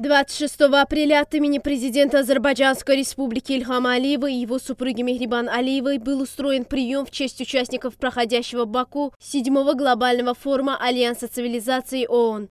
26 апреля от имени президента Азербайджанской республики Ильхама Алиева и его супруги Мехрибан Алиевой был устроен прием в честь участников проходящего в Баку 7 глобального форума Альянса цивилизаций ООН.